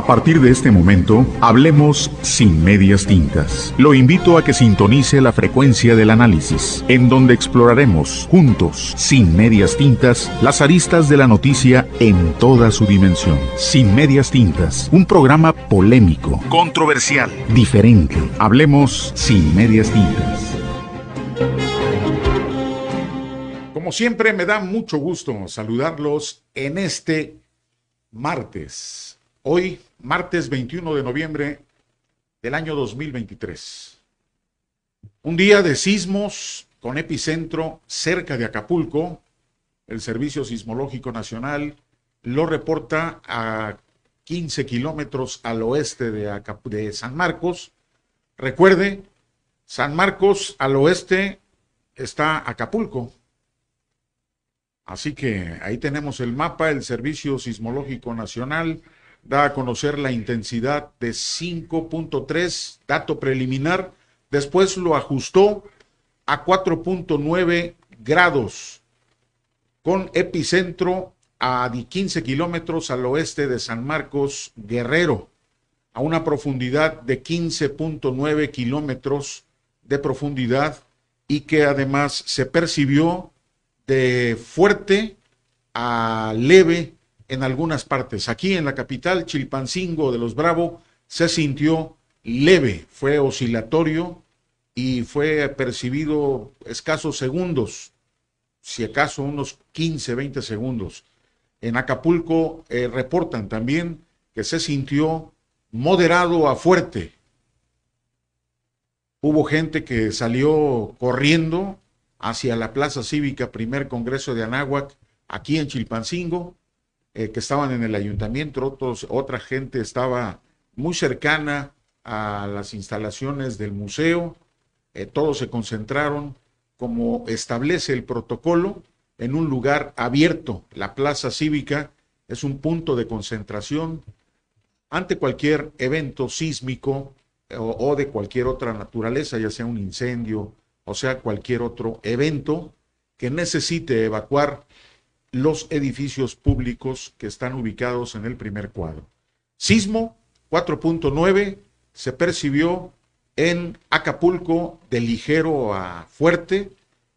A partir de este momento, hablemos sin medias tintas. Lo invito a que sintonice la frecuencia del análisis, en donde exploraremos juntos, sin medias tintas, las aristas de la noticia en toda su dimensión. Sin medias tintas, un programa polémico, controversial, diferente. Hablemos sin medias tintas. Como siempre, me da mucho gusto saludarlos en este martes. Hoy martes 21 de noviembre del año 2023. Un día de sismos con epicentro cerca de Acapulco. El Servicio Sismológico Nacional lo reporta a 15 kilómetros al oeste de, de San Marcos. Recuerde, San Marcos al oeste está Acapulco. Así que ahí tenemos el mapa, el Servicio Sismológico Nacional da a conocer la intensidad de 5.3, dato preliminar. Después lo ajustó a 4.9 grados, con epicentro a 15 kilómetros al oeste de San Marcos Guerrero, a una profundidad de 15.9 kilómetros de profundidad y que además se percibió de fuerte a leve en algunas partes. Aquí en la capital, Chilpancingo de los Bravo, se sintió leve, fue oscilatorio y fue percibido escasos segundos, si acaso unos 15, 20 segundos. En Acapulco eh, reportan también que se sintió moderado a fuerte. Hubo gente que salió corriendo hacia la Plaza Cívica, primer Congreso de Anáhuac, aquí en Chilpancingo, eh, que estaban en el ayuntamiento, otros, otra gente estaba muy cercana a las instalaciones del museo, eh, todos se concentraron, como establece el protocolo, en un lugar abierto. La plaza cívica es un punto de concentración ante cualquier evento sísmico eh, o de cualquier otra naturaleza, ya sea un incendio o sea cualquier otro evento que necesite evacuar los edificios públicos que están ubicados en el primer cuadro. Sismo 4.9 se percibió en Acapulco de ligero a fuerte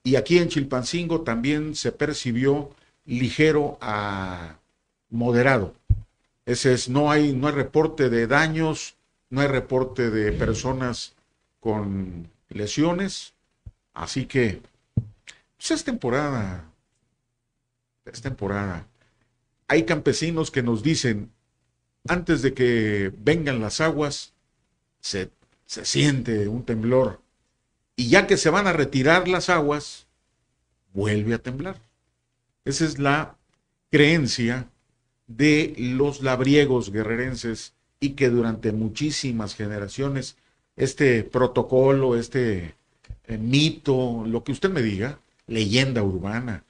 y aquí en Chilpancingo también se percibió ligero a moderado. Ese es, no hay, no hay reporte de daños, no hay reporte de personas con lesiones, así que pues, es temporada es temporada. Hay campesinos que nos dicen, antes de que vengan las aguas, se, se siente un temblor. Y ya que se van a retirar las aguas, vuelve a temblar. Esa es la creencia de los labriegos guerrerenses y que durante muchísimas generaciones este protocolo, este eh, mito, lo que usted me diga, leyenda urbana,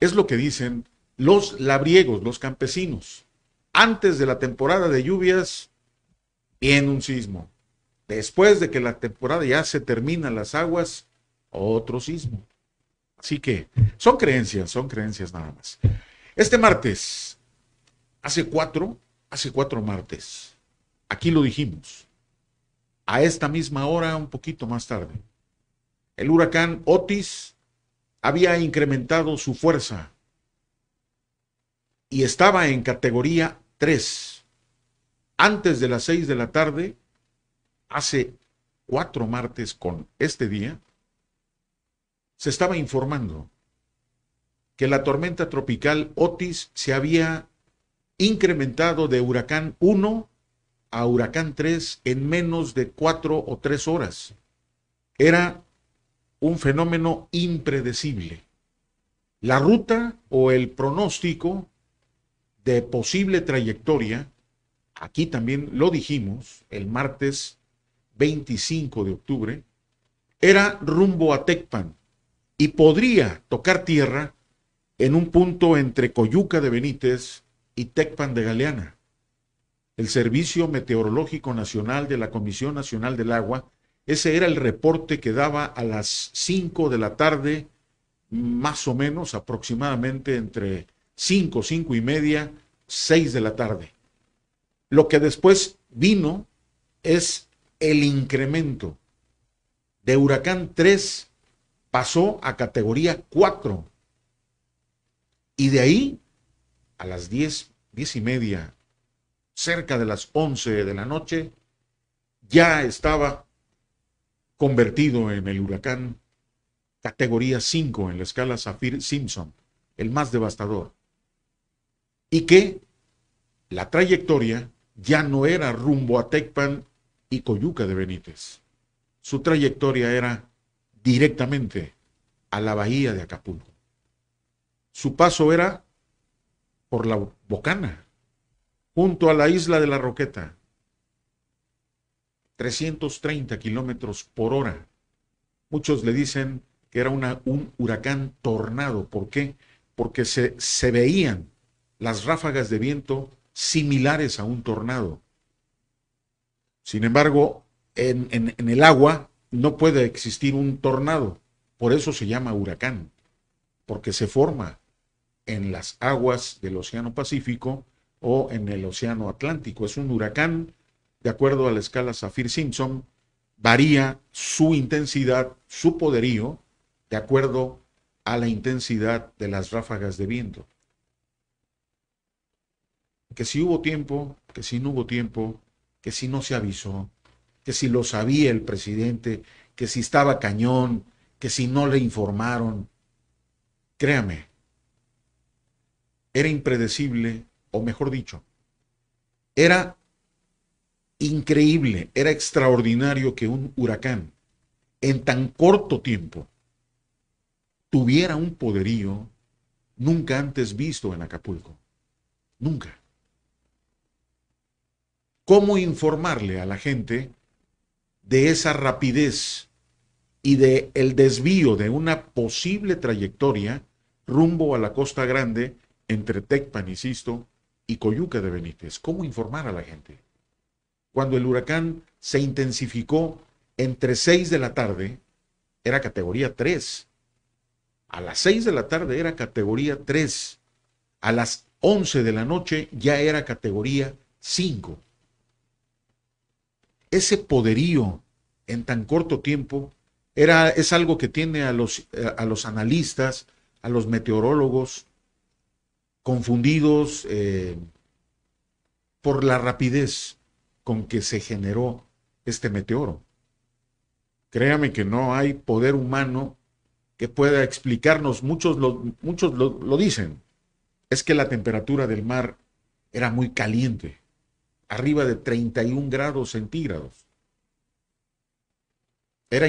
es lo que dicen los labriegos, los campesinos. Antes de la temporada de lluvias, viene un sismo. Después de que la temporada ya se termina las aguas, otro sismo. Así que son creencias, son creencias nada más. Este martes, hace cuatro, hace cuatro martes, aquí lo dijimos, a esta misma hora, un poquito más tarde, el huracán Otis había incrementado su fuerza y estaba en categoría 3. Antes de las 6 de la tarde, hace cuatro martes con este día, se estaba informando que la tormenta tropical Otis se había incrementado de huracán 1 a huracán 3 en menos de cuatro o tres horas. Era un fenómeno impredecible. La ruta o el pronóstico de posible trayectoria, aquí también lo dijimos el martes 25 de octubre, era rumbo a Tecpan y podría tocar tierra en un punto entre Coyuca de Benítez y Tecpan de Galeana. El Servicio Meteorológico Nacional de la Comisión Nacional del Agua ese era el reporte que daba a las 5 de la tarde, más o menos aproximadamente entre 5, 5 y media, 6 de la tarde. Lo que después vino es el incremento. De huracán 3 pasó a categoría 4. Y de ahí, a las 10, 10 y media, cerca de las 11 de la noche, ya estaba convertido en el huracán categoría 5 en la escala Saffir-Simpson, el más devastador, y que la trayectoria ya no era rumbo a Tecpan y Coyuca de Benítez. Su trayectoria era directamente a la bahía de Acapulco. Su paso era por la Bocana, junto a la isla de la Roqueta, 330 kilómetros por hora. Muchos le dicen que era un huracán tornado. ¿Por qué? Porque se, se veían las ráfagas de viento similares a un tornado. Sin embargo, en, en, el agua no puede existir un tornado, por eso se llama huracán, porque se forma en las aguas del Océano Pacífico o en el Océano Atlántico. Es un huracán de acuerdo a la escala Saffir-Simpson, varía su intensidad, su poderío, de acuerdo a la intensidad de las ráfagas de viento. Que si hubo tiempo, que si no hubo tiempo, que si no se avisó, que si lo sabía el presidente, que si estaba cañón, que si no le informaron. Créame, era impredecible, o mejor dicho, era increíble, era extraordinario que un huracán en tan corto tiempo tuviera un poderío nunca antes visto en Acapulco. Nunca. ¿Cómo informarle a la gente de esa rapidez y de el desvío de una posible trayectoria rumbo a la Costa Grande entre Tecpan y y Coyuca de Benítez? ¿Cómo informar a la gente? cuando el huracán se intensificó entre 6 de la tarde, era categoría 3. A las 6 de la tarde era categoría 3. A las 11 de la noche ya era categoría 5. Ese poderío en tan corto tiempo era, es algo que tiene a los, eh, a los analistas, a los meteorólogos confundidos eh, por la rapidez con que se generó este meteoro. Créame que no hay poder humano que pueda explicarnos, muchos, lo, muchos lo, dicen, es que la temperatura del mar era muy caliente, arriba de 31 grados centígrados. Era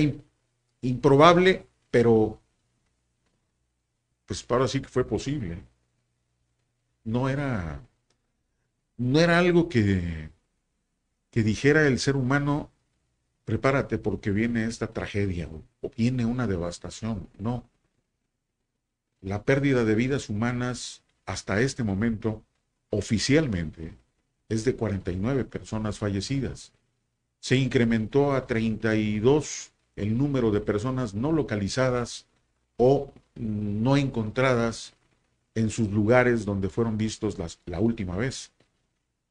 improbable, pero pues ahora sí que fue posible. No era, no era algo que que dijera el ser humano, prepárate porque viene esta tragedia o viene una devastación. No. La pérdida de vidas humanas hasta este momento, oficialmente, es de 49 personas fallecidas. Se incrementó a 32 el número de personas no localizadas o no encontradas en sus lugares donde fueron vistos la última vez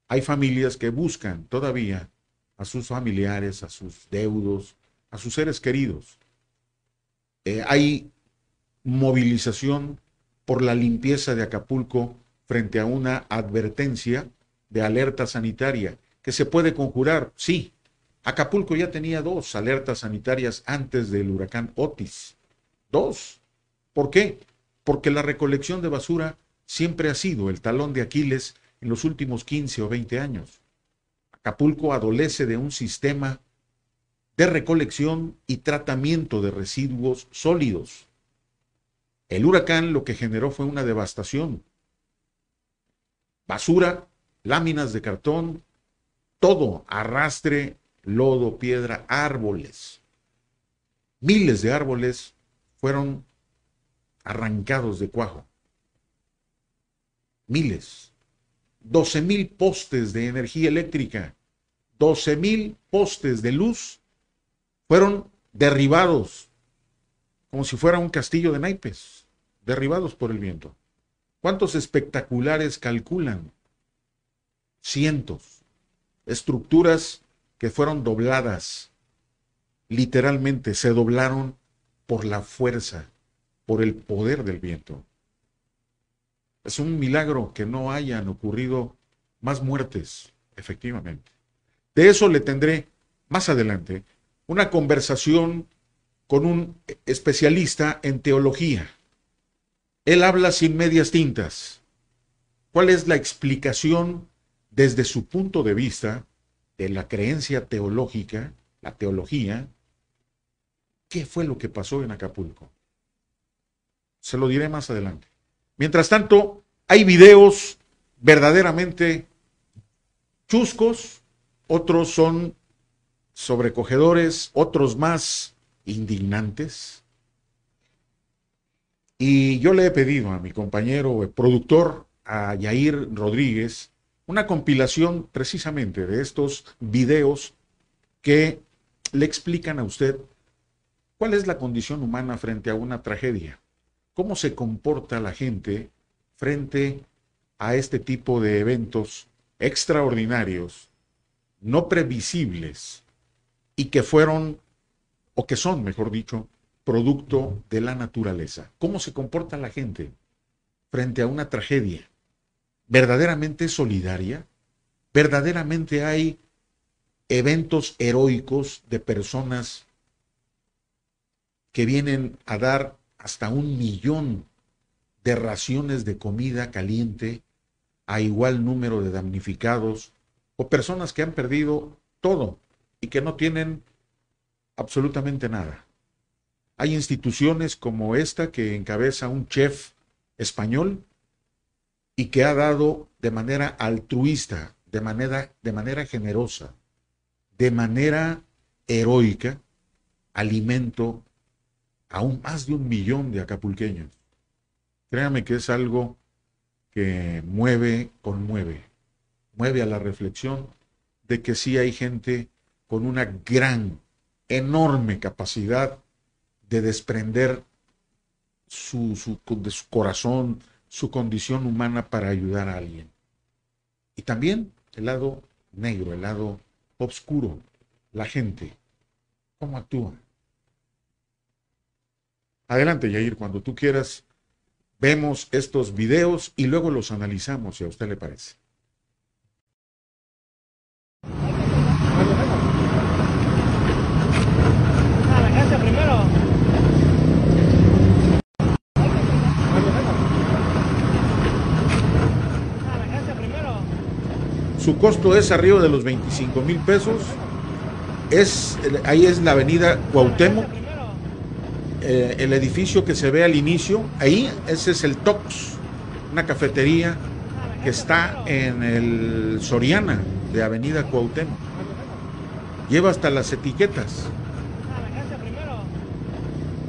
hay familias que buscan todavía a sus familiares, a sus deudos, a sus seres queridos. Eh, hay movilización por la limpieza de Acapulco frente a una advertencia de alerta sanitaria que se puede conjurar, sí. Acapulco ya tenía dos alertas sanitarias antes del huracán Otis. Dos. ¿Por qué? Porque la recolección de basura siempre ha sido el talón de Aquiles en los últimos 15 o 20 años. Acapulco adolece de un sistema de recolección y tratamiento de residuos sólidos. El huracán lo que generó fue una devastación. Basura, láminas de cartón, todo, arrastre, lodo, piedra, árboles. Miles de árboles fueron arrancados de cuajo. Miles. 12.000 postes de energía eléctrica, 12.000 postes de luz fueron derribados como si fuera un castillo de naipes, derribados por el viento. ¿Cuántos espectaculares calculan? Cientos. Estructuras que fueron dobladas, literalmente se doblaron por la fuerza, por el poder del viento. Es un milagro que no hayan ocurrido más muertes, efectivamente. De eso le tendré más adelante una conversación con un especialista en teología. Él habla sin medias tintas. ¿Cuál es la explicación desde su punto de vista de la creencia teológica, la teología? ¿Qué fue lo que pasó en Acapulco? Se lo diré más adelante. Mientras tanto, hay videos verdaderamente chuscos, otros son sobrecogedores, otros más indignantes. Y yo le he pedido a mi compañero productor, a Yair Rodríguez, una compilación precisamente de estos videos que le explican a usted cuál es la condición humana frente a una tragedia cómo se comporta la gente frente a este tipo de eventos extraordinarios, no previsibles y que fueron, o que son, mejor dicho, producto de la naturaleza. ¿Cómo se comporta la gente frente a una tragedia? ¿Verdaderamente solidaria? ¿Verdaderamente hay eventos heroicos de personas que vienen a dar hasta un millón de raciones de comida caliente a igual número de damnificados o personas que han perdido todo y que no tienen absolutamente nada. Hay instituciones como esta que encabeza un chef español y que ha dado de manera altruista, de manera, de manera generosa, de manera heroica, alimento Aún más de un millón de acapulqueños. Créame que es algo que mueve, conmueve, mueve a la reflexión de que sí hay gente con una gran, enorme capacidad de desprender su, de su corazón, su condición humana para ayudar a alguien. Y también el lado negro, el lado oscuro, la gente, cómo actúan? Adelante, Yair, cuando tú quieras, vemos estos videos y luego los analizamos, si a usted le parece. Su costo es arriba de los 25 mil pesos. Es, ahí es la avenida Cuauhtémoc eh, el edificio que se ve al inicio, ahí ese es el Tox, una cafetería que está en el Soriana de Avenida Cuauhtémoc. Lleva hasta las etiquetas.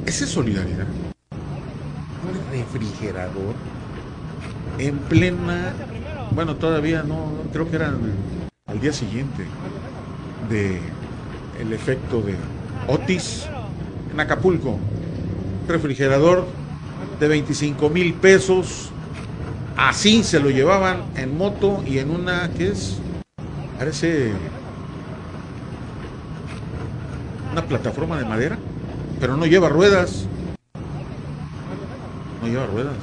Esa es solidaridad. Un refrigerador en plena, bueno, todavía no, creo que era al día siguiente de el efecto de Otis en Acapulco refrigerador de 25 mil pesos. Así se lo llevaban en moto y en una que es, parece una plataforma de madera, pero no lleva ruedas. No lleva ruedas.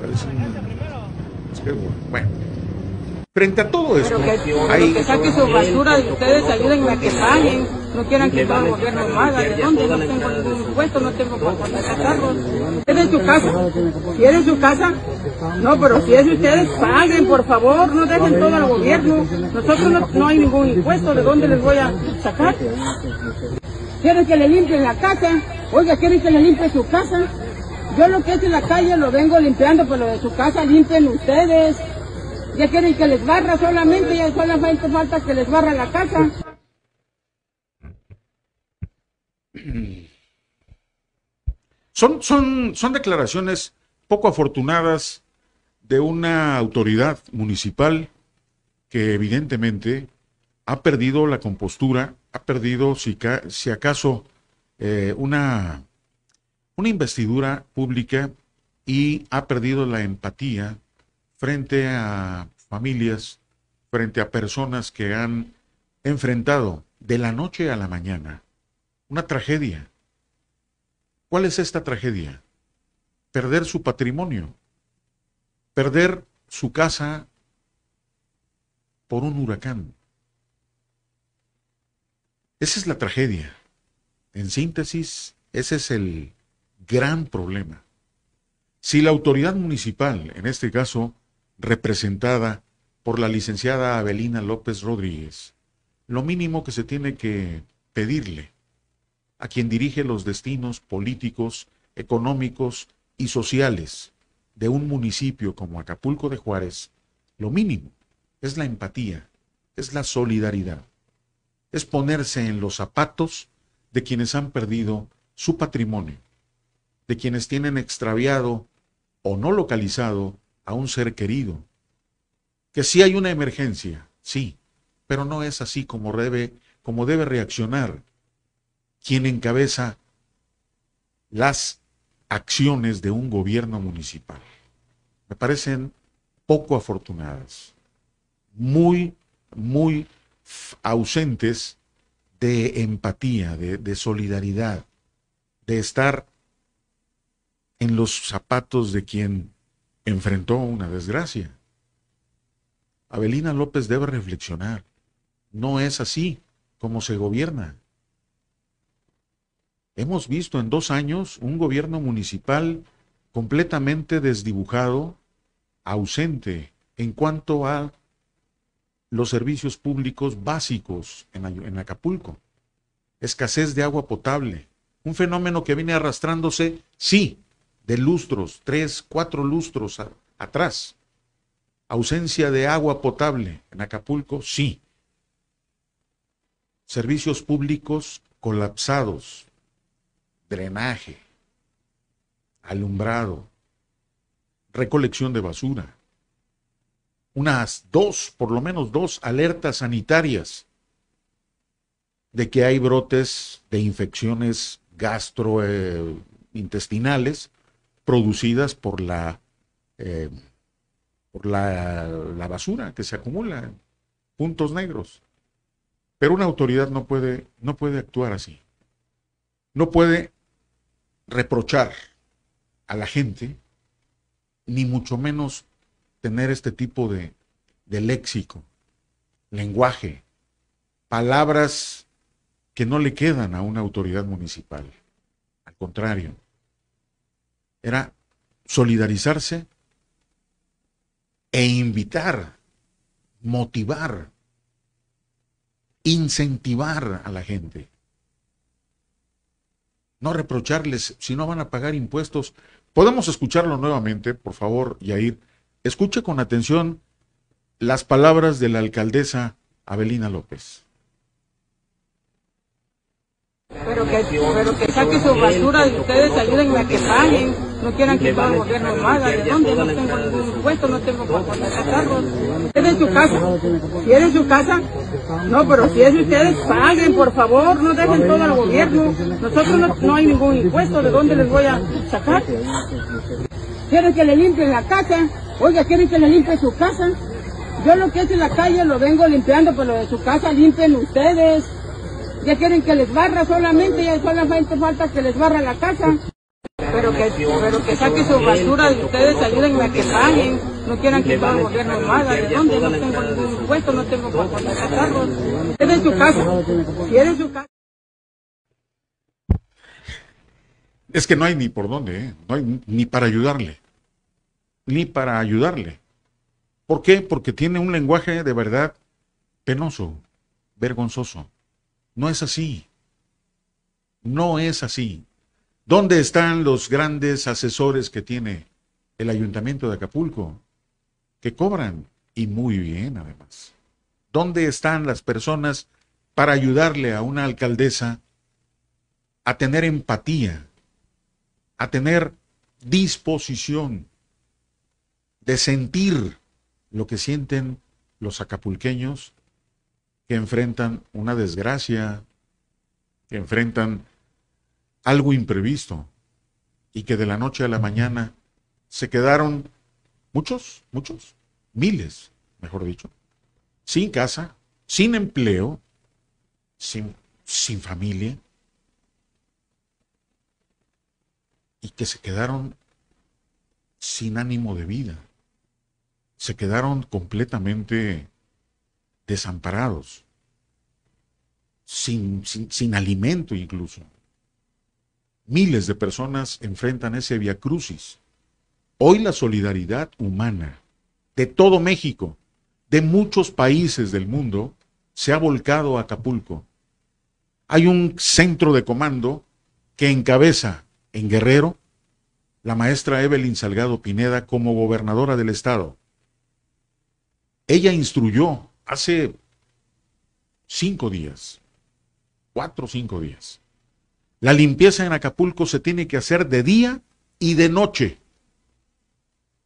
Parece un... Bueno. Frente a todo esto, pero hay... que su basura de ustedes ayuden a que paguen. No quieran que todo el gobierno lo ¿De dónde? No tengo ningún impuesto, no tengo para carros. Es su casa. quieren su casa, no, pero si es ustedes, paguen, por favor. No dejen todo al gobierno. Nosotros no, hay ningún impuesto. ¿De dónde les voy a sacar? ¿Quieren que le limpien la casa? Oiga, ¿quieren que le limpie su casa? Yo lo que es en la calle lo vengo limpiando, pero de su casa limpien ustedes. Ya quieren que les barra solamente, ya solamente falta que les barra la casa. Son, son, son declaraciones poco afortunadas de una autoridad municipal que evidentemente ha perdido la compostura, ha perdido, si, si acaso, eh, una, una investidura pública y ha perdido la empatía frente a familias, frente a personas que han enfrentado de la noche a la mañana una tragedia. ¿Cuál es esta tragedia? Perder su patrimonio, perder su casa por un huracán. Esa es la tragedia. En síntesis, ese es el gran problema. Si la autoridad municipal, en este caso representada por la licenciada Abelina López Rodríguez, lo mínimo que se tiene que pedirle a quien dirige los destinos políticos, económicos y sociales de un municipio como Acapulco de Juárez, lo mínimo es la empatía, es la solidaridad, es ponerse en los zapatos de quienes han perdido su patrimonio, de quienes tienen extraviado o no localizado a un ser querido. Que sí hay una emergencia, sí, pero no es así como debe, como debe reaccionar quien encabeza las acciones de un gobierno municipal. Me parecen poco afortunadas, muy, muy ausentes de empatía, de, solidaridad, de estar en los zapatos de quien enfrentó una desgracia. Abelina López debe reflexionar. No es así como se gobierna. Hemos visto en dos años un gobierno municipal completamente desdibujado, ausente en cuanto a los servicios públicos básicos en, Acapulco. Escasez de agua potable, un fenómeno que viene arrastrándose, sí, de lustros, tres, cuatro lustros atrás. Ausencia de agua potable en Acapulco, sí. Servicios públicos colapsados, drenaje, alumbrado, recolección de basura, unas dos, por lo menos dos alertas sanitarias de que hay brotes de infecciones gastrointestinales producidas por la eh, por la, basura que se acumula, puntos negros. Pero una autoridad no puede, no puede actuar así. No puede reprochar a la gente, ni mucho menos tener este tipo de, léxico, lenguaje, palabras que no le quedan a una autoridad municipal. Al contrario, era solidarizarse e invitar, motivar, incentivar a la gente no reprocharles si no van a pagar impuestos. Podemos escucharlo nuevamente, por favor, Yair. Escuche con atención las palabras de la alcaldesa Abelina López. Pero que, pero que saque su basura y ustedes ayúdenme a que paguen no quieran que el gobierno lo ¿De dónde? No tengo ningún impuesto, no tengo para carros. Es su casa. ¿Quieren su casa, no, pero si es ustedes, paguen, por favor. No dejen todo al gobierno. Nosotros no, hay ningún impuesto. ¿De dónde les voy a sacar? ¿Quieren que le limpien la casa? Oiga, ¿quieren que le limpien su casa? Yo lo que es en la calle lo vengo limpiando, pero de su casa limpien ustedes. Ya quieren que les barra solamente, ya solamente falta que les barra la casa. Pero que, pero que saque su basura de ustedes ayuden a que paguen. No quieran que todo el gobierno nada. ¿De dónde? No tengo ningún impuesto, no tengo para contratarlos. Quieren su casa. Quieren su casa. Es que no hay ni por dónde, ¿eh? no hay ni para ayudarle, ni para ayudarle. ¿Por qué? Porque tiene un lenguaje de verdad penoso, vergonzoso. No es así. No es así. ¿Dónde están los grandes asesores que tiene el ayuntamiento de Acapulco? Que cobran y muy bien además. ¿Dónde están las personas para ayudarle a una alcaldesa a tener empatía, a tener disposición de sentir lo que sienten los acapulqueños que enfrentan una desgracia, que enfrentan algo imprevisto y que de la noche a la mañana se quedaron muchos, muchos, miles, mejor dicho, sin casa, sin empleo, sin, sin familia, y que se quedaron sin ánimo de vida, se quedaron completamente desamparados, sin, sin, sin alimento incluso. Miles de personas enfrentan ese crucis. Hoy la solidaridad humana de todo México, de muchos países del mundo, se ha volcado a Acapulco. Hay un centro de comando que encabeza en Guerrero la maestra Evelyn Salgado Pineda como gobernadora del estado. Ella instruyó hace cinco días, cuatro o cinco días, la limpieza en Acapulco se tiene que hacer de día y de noche.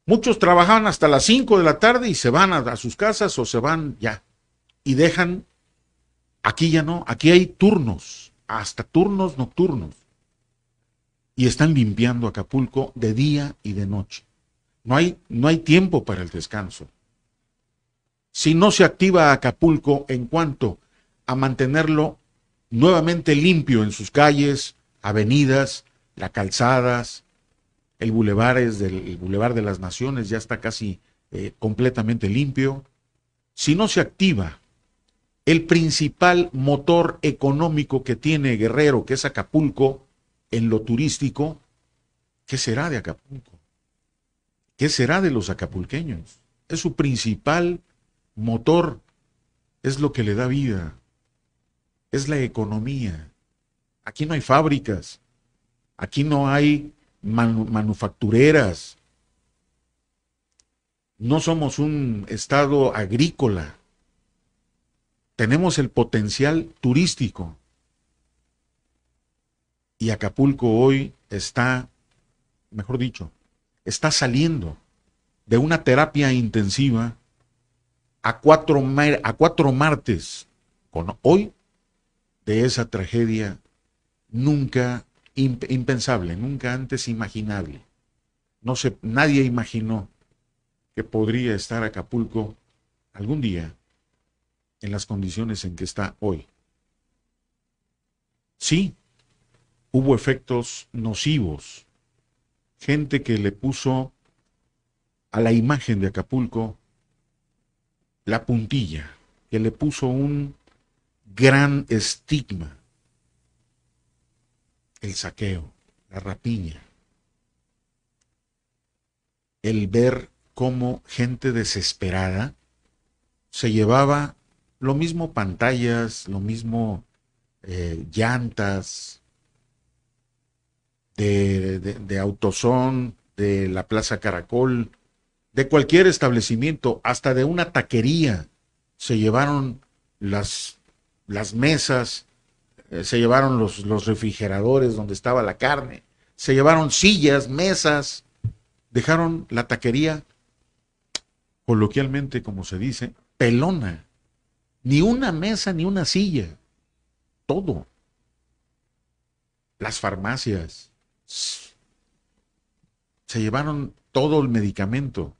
Muchos trabajaban hasta las 5 de la tarde y se van a, sus casas o se van ya. Y dejan, aquí ya no, aquí hay turnos, hasta turnos nocturnos. Y están limpiando Acapulco de día y de noche. No hay, no hay tiempo para el descanso. Si no se activa Acapulco en cuanto a mantenerlo nuevamente limpio en sus calles, avenidas, las calzadas, el bulevar, es del, bulevar de las Naciones ya está casi eh, completamente limpio. Si no se activa el principal motor económico que tiene Guerrero, que es Acapulco, en lo turístico, ¿qué será de Acapulco? ¿Qué será de los acapulqueños? Es su principal motor, es lo que le da vida, es la economía. Aquí no hay fábricas, aquí no hay manufactureras, no somos un estado agrícola, tenemos el potencial turístico. Y Acapulco hoy está, mejor dicho, está saliendo de una terapia intensiva a cuatro, a martes, con hoy de esa tragedia nunca impensable, nunca antes imaginable. No se, nadie imaginó que podría estar Acapulco algún día en las condiciones en que está hoy. Sí, hubo efectos nocivos, gente que le puso a la imagen de Acapulco la puntilla, que le puso un gran estigma el saqueo, la rapiña, el ver cómo gente desesperada se llevaba lo mismo pantallas, lo mismo eh, llantas de, de autosón, de la Plaza Caracol, de cualquier establecimiento, hasta de una taquería, se llevaron las las mesas, eh, se llevaron los, los refrigeradores donde estaba la carne, se llevaron sillas, mesas, dejaron la taquería, coloquialmente como se dice, pelona. Ni una mesa, ni una silla. Todo. Las farmacias. Se llevaron todo el medicamento,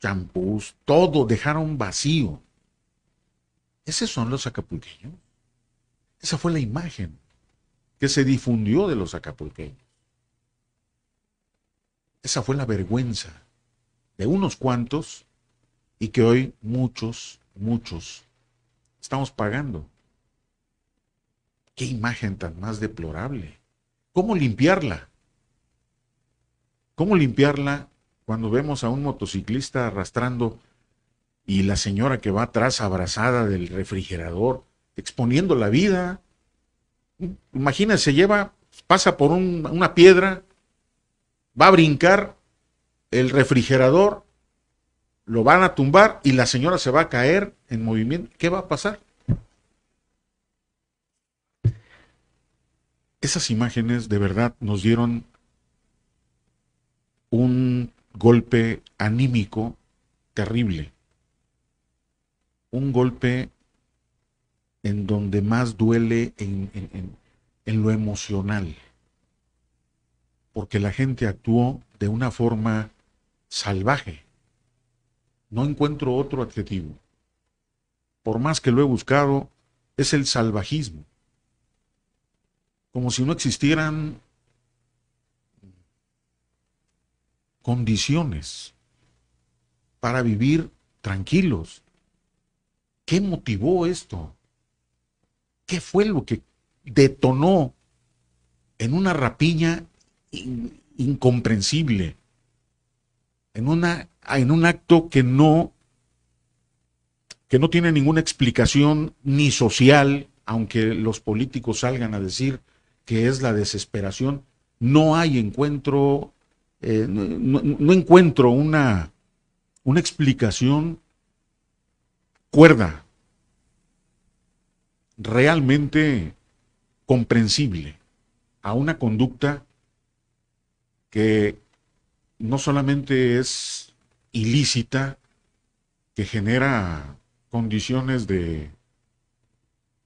champús, todo, dejaron vacío. Esos son los acapulqueños. Esa fue la imagen que se difundió de los acapulqueños. Esa fue la vergüenza de unos cuantos y que hoy muchos, muchos estamos pagando. Qué imagen tan más deplorable. ¿Cómo limpiarla? ¿Cómo limpiarla cuando vemos a un motociclista arrastrando y la señora que va atrás abrazada del refrigerador, exponiendo la vida. Imagínense, lleva, pasa por una piedra, va a brincar el refrigerador, lo van a tumbar y la señora se va a caer en movimiento. ¿Qué va a pasar? Esas imágenes de verdad nos dieron un golpe anímico terrible un golpe en donde más duele en, lo emocional, porque la gente actuó de una forma salvaje. No encuentro otro adjetivo. Por más que lo he buscado, es el salvajismo. Como si no existieran condiciones para vivir tranquilos, ¿Qué motivó esto? ¿Qué fue lo que detonó en una rapiña incomprensible? En, una, en un acto que no, que no tiene ninguna explicación ni social, aunque los políticos salgan a decir que es la desesperación, no hay encuentro, eh, no, encuentro una, una explicación cuerda realmente comprensible a una conducta que no solamente es ilícita, que genera condiciones de,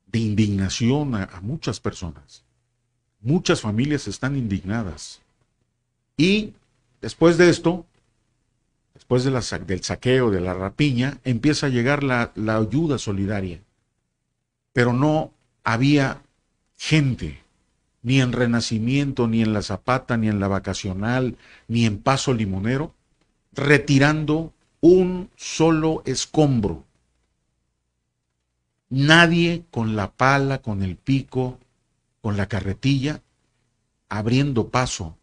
de indignación a muchas personas. Muchas familias están indignadas. Y después de esto, después del saqueo, de la rapiña, empieza a llegar la, la ayuda solidaria. Pero no había gente, ni en Renacimiento, ni en La Zapata, ni en La Vacacional, ni en Paso Limonero, retirando un solo escombro. Nadie con la pala, con el pico, con la carretilla, abriendo paso.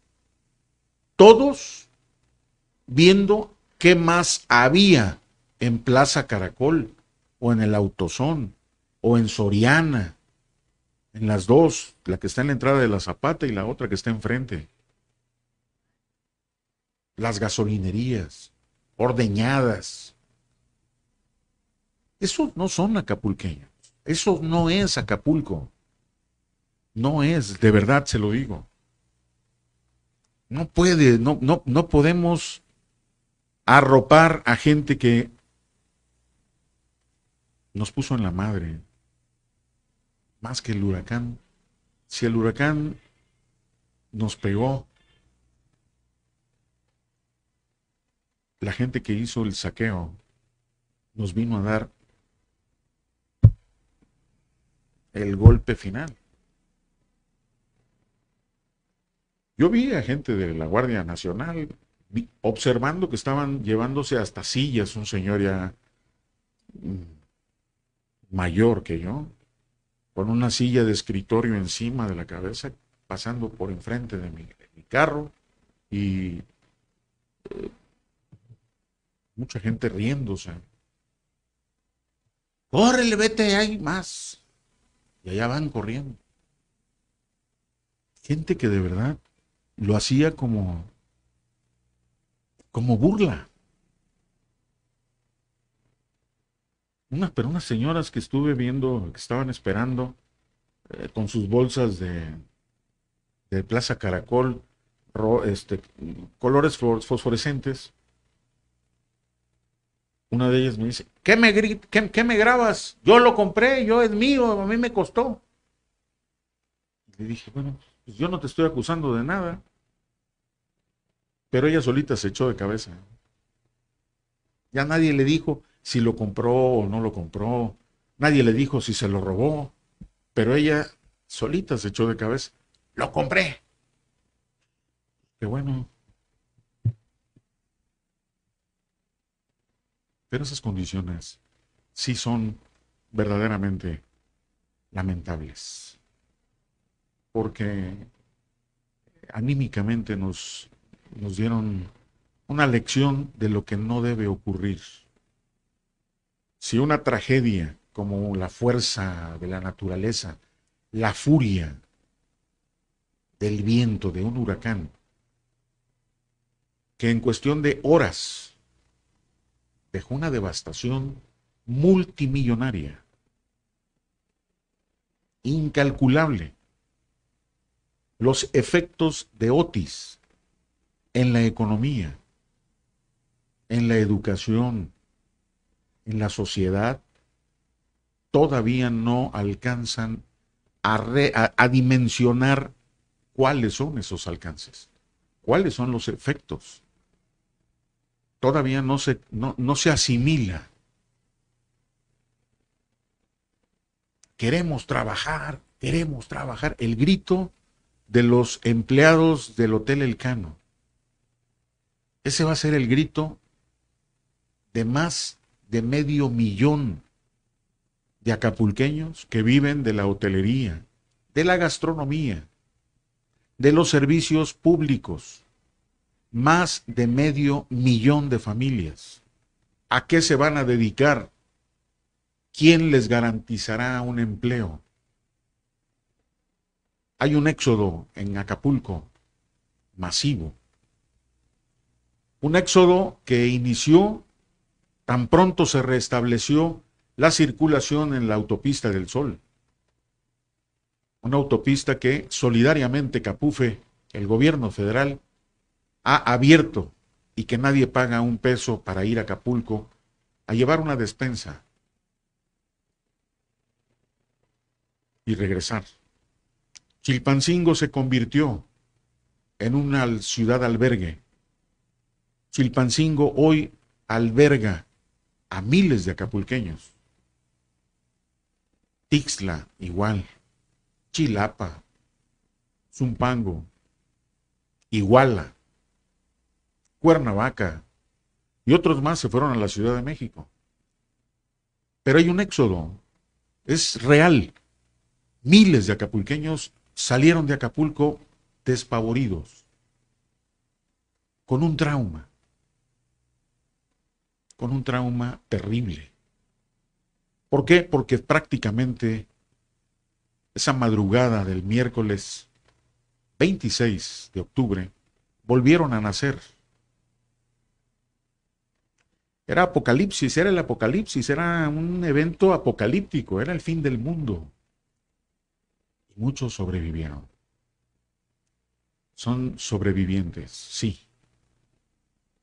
Todos viendo qué más había en Plaza Caracol o en el Autosón o en Soriana, en las dos, la que está en la entrada de la Zapata y la otra que está enfrente. Las gasolinerías, ordeñadas. Eso no son acapulqueños. Eso no es Acapulco. No es, de verdad se lo digo. No puede, no, no, no podemos arropar a gente que nos puso en la madre, más que el huracán. Si el huracán nos pegó, la gente que hizo el saqueo nos vino a dar el golpe final. Yo vi a gente de la Guardia Nacional observando que estaban llevándose hasta sillas un señor ya mm, mayor que yo, con una silla de escritorio encima de la cabeza, pasando por enfrente de mi, carro y eh, mucha gente riéndose. Córrele, vete, hay más. Y allá van corriendo. Gente que de verdad lo hacía como como burla. Unas, pero unas señoras que estuve viendo, que estaban esperando eh, con sus bolsas de, de Plaza Caracol, este, colores fosforescentes. Una de ellas me dice, ¿qué me, qué, me grabas? Yo lo compré, yo es mío, a mí me costó. Le dije, bueno, pues yo no te estoy acusando de nada. Pero ella solita se echó de cabeza. Ya nadie le dijo si lo compró o no lo compró. Nadie le dijo si se lo robó. Pero ella solita se echó de cabeza. Lo compré. Qué bueno. Pero esas condiciones sí son verdaderamente lamentables. Porque anímicamente nos nos dieron una lección de lo que no debe ocurrir. Si una tragedia como la fuerza de la naturaleza, la furia del viento, de un huracán, que en cuestión de horas dejó una devastación multimillonaria, incalculable. Los efectos de Otis en la economía, en la educación, en la sociedad, todavía no alcanzan a, dimensionar cuáles son esos alcances, cuáles son los efectos. Todavía no se, no se asimila. Queremos trabajar, queremos trabajar. El grito de los empleados del Hotel Elcano. Ese va a ser el grito de más de medio millón de acapulqueños que viven de la hotelería, de la gastronomía, de los servicios públicos. Más de medio millón de familias. ¿A qué se van a dedicar? ¿Quién les garantizará un empleo? Hay un éxodo en Acapulco masivo. Un éxodo que inició tan pronto se restableció la circulación en la autopista del Sol. Una autopista que solidariamente Capufe, el gobierno federal, ha abierto y que nadie paga un peso para ir a Acapulco a llevar una despensa y regresar. Chilpancingo se convirtió en una ciudad albergue Chilpancingo hoy alberga a miles de acapulqueños. Tixla, igual. Chilapa, Zumpango, Iguala, Cuernavaca y otros más se fueron a la Ciudad de México. Pero hay un éxodo, es real. Miles de acapulqueños salieron de Acapulco despavoridos, con un trauma con un trauma terrible. ¿Por qué? Porque prácticamente esa madrugada del miércoles 26 de octubre volvieron a nacer. Era apocalipsis, era el apocalipsis, era un evento apocalíptico, era el fin del mundo. Y muchos sobrevivieron. Son sobrevivientes, sí.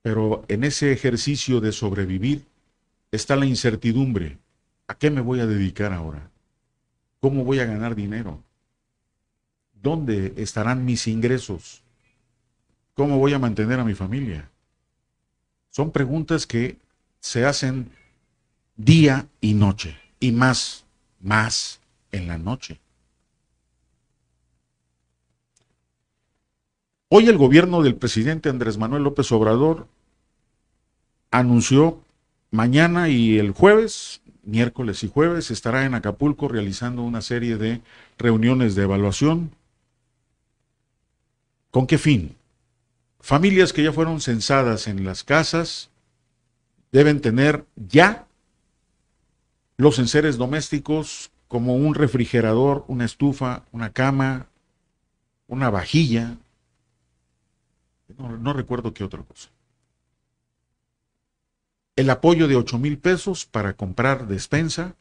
Pero en ese ejercicio de sobrevivir está la incertidumbre. ¿A qué me voy a dedicar ahora? ¿Cómo voy a ganar dinero? ¿Dónde estarán mis ingresos? ¿Cómo voy a mantener a mi familia? Son preguntas que se hacen día y noche, y más, más en la noche. Hoy el gobierno del presidente Andrés Manuel López Obrador anunció mañana y el jueves, miércoles y jueves, estará en Acapulco realizando una serie de reuniones de evaluación. ¿Con qué fin? Familias que ya fueron censadas en las casas deben tener ya los enseres domésticos como un refrigerador, una estufa, una cama, una vajilla, no, no recuerdo qué otra cosa el apoyo de 8 mil pesos para comprar despensa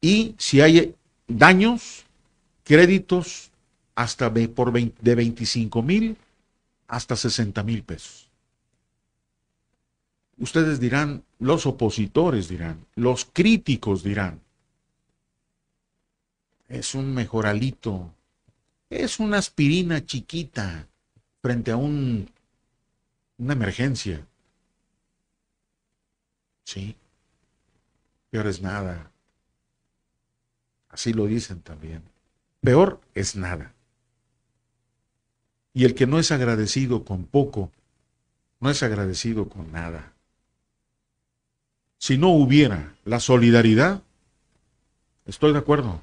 y si hay daños, créditos hasta de, por de 25 mil hasta 60 mil pesos. Ustedes dirán, los opositores dirán, los críticos dirán, es un mejoralito, es una aspirina chiquita frente a un, una emergencia. Sí. Peor es nada. Así lo dicen también. Peor es nada. Y el que no es agradecido con poco, no es agradecido con nada. Si no hubiera la solidaridad, estoy de acuerdo.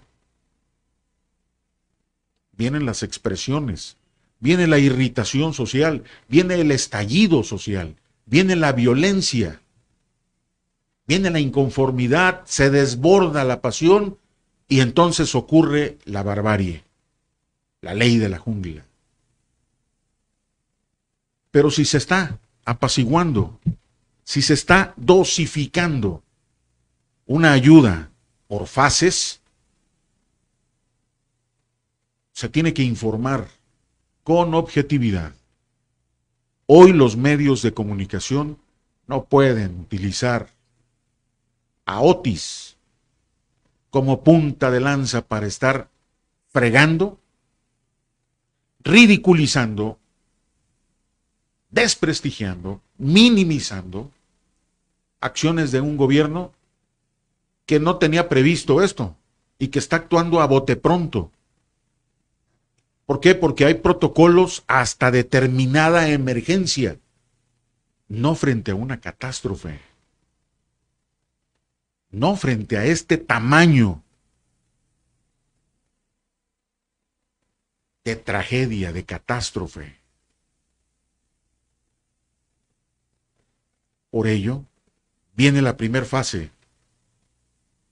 Vienen las expresiones, viene la irritación social, viene el estallido social, viene la violencia viene la inconformidad, se desborda la pasión y entonces ocurre la barbarie, la ley de la jungla. Pero si se está apaciguando, si se está dosificando una ayuda por fases, se tiene que informar con objetividad. Hoy los medios de comunicación no pueden utilizar a Otis como punta de lanza para estar fregando, ridiculizando, desprestigiando, minimizando acciones de un gobierno que no tenía previsto esto y que está actuando a bote pronto. ¿Por qué? Porque hay protocolos hasta determinada emergencia, no frente a una catástrofe. No, frente a este tamaño de tragedia, de catástrofe. Por ello, viene la primera fase,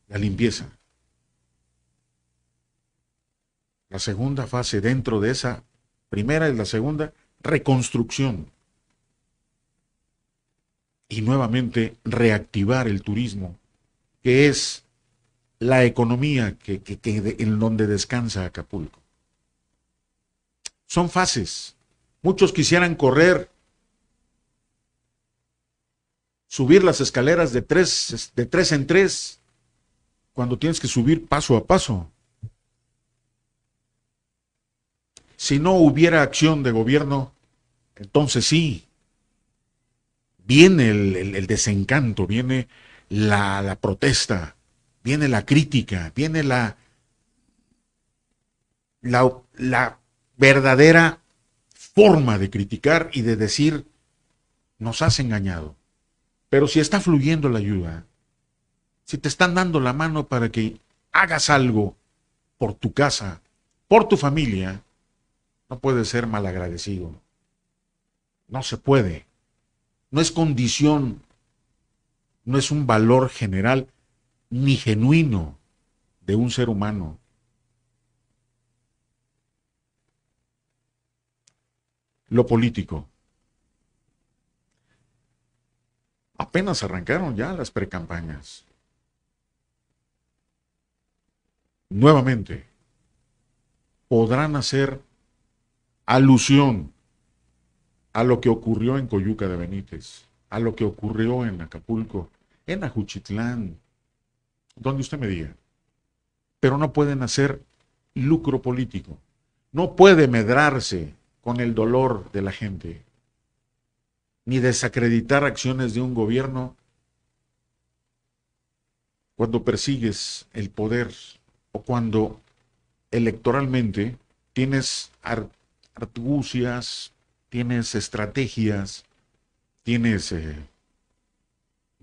la limpieza. La segunda fase dentro de esa primera y la segunda, reconstrucción. Y nuevamente reactivar el turismo que es la economía que, en donde descansa Acapulco. Son fases. Muchos quisieran correr, subir las escaleras de tres, de tres en tres, cuando tienes que subir paso a paso. Si no hubiera acción de gobierno, entonces sí, viene el desencanto, viene la, protesta, viene la crítica, viene la, la, la verdadera forma de criticar y de decir, nos has engañado. Pero si está fluyendo la ayuda, si te están dando la mano para que hagas algo por tu casa, por tu familia, no puede ser malagradecido. No se puede. No es condición no es un valor general ni genuino de un ser humano. Lo político. Apenas arrancaron ya las precampañas. Nuevamente, podrán hacer alusión a lo que ocurrió en Coyuca de Benítez, a lo que ocurrió en Acapulco, en Ajuchitlán, donde usted me diga. Pero no pueden hacer lucro político. No puede medrarse con el dolor de la gente, ni desacreditar acciones de un gobierno cuando persigues el poder o cuando electoralmente tienes argucias, tienes estrategias, tienes eh,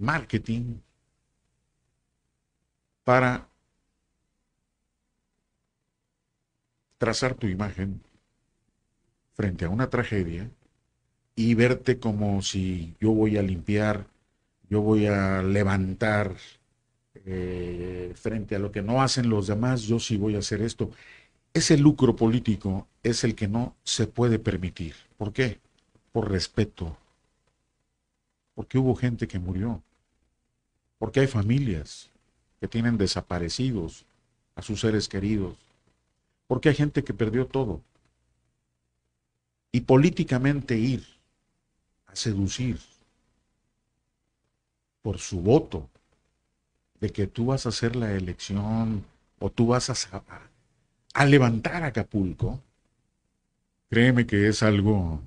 marketing para trazar tu imagen frente a una tragedia y verte como si yo voy a limpiar, yo voy a levantar eh, frente a lo que no hacen los demás, yo sí voy a hacer esto. Ese lucro político es el que no se puede permitir. ¿Por qué? Por respeto. Porque hubo gente que murió porque hay familias que tienen desaparecidos a sus seres queridos, porque hay gente que perdió todo. Y políticamente ir a seducir por su voto de que tú vas a hacer la elección o tú vas a, a levantar Acapulco, créeme que es algo